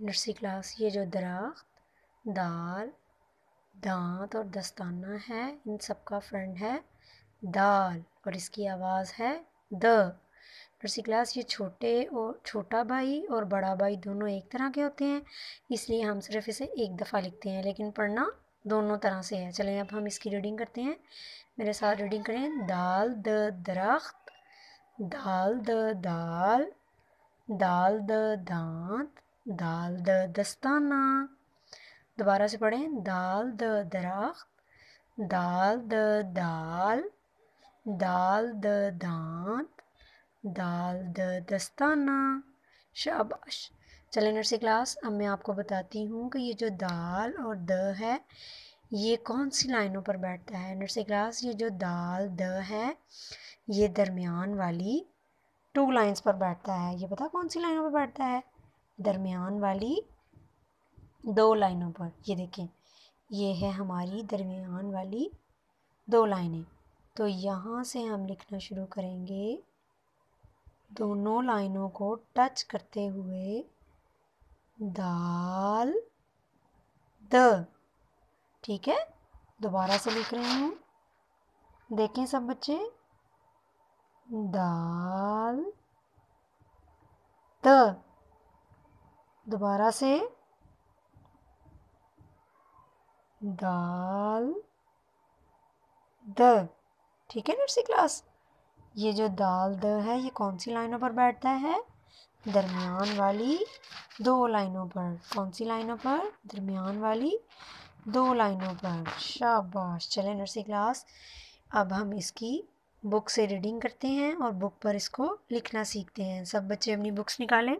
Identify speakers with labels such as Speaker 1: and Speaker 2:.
Speaker 1: nursery class ये जो दरख्त दाल दांत और दस्ताना है इन सब का फ्रेंड है दाल और इसकी आवाज़ है द नर्सरी क्लास ये छोटे और छोटा भाई और बड़ा भाई दोनों एक तरह के होते हैं इसलिए हम सिर्फ इसे एक दफ़ा लिखते हैं लेकिन पढ़ना दोनों तरह से है चलें अब हम इसकी रीडिंग करते हैं मेरे साथ रीडिंग करें दाल द दरख्त दाल द दाल दाल द दांत दाल द दस्ताना दोबारा से पढ़ें दाल द दराख दाल द दाल दाल द दांत दाल द दस्ताना शाबाश चले नर्सी क्लास अब मैं आपको बताती हूँ कि ये जो दाल और द है ये कौन सी लाइनों पर बैठता है नर्सी क्लास ये जो दाल द है ये दरमियान वाली टू लाइंस पर बैठता है ये पता कौन सी लाइनों पर बैठता है दरमियान वाली दो लाइनों पर ये देखें ये है हमारी दरमियान वाली दो लाइनें तो यहाँ से हम लिखना शुरू करेंगे दोनों लाइनों को टच करते हुए दाल द ठीक है दोबारा से लिख रही हूँ देखें सब बच्चे दाल द दोबारा से दाल द ठीक है नर्सी क्लास ये जो दाल द है ये कौन सी लाइनों पर बैठता है दरमियान वाली दो लाइनों पर कौन सी लाइनों पर दरमियान वाली दो लाइनों पर शाबाश चले नर्सी क्लास अब हम इसकी बुक से रीडिंग करते हैं और बुक पर इसको लिखना सीखते हैं सब बच्चे अपनी बुक्स निकालें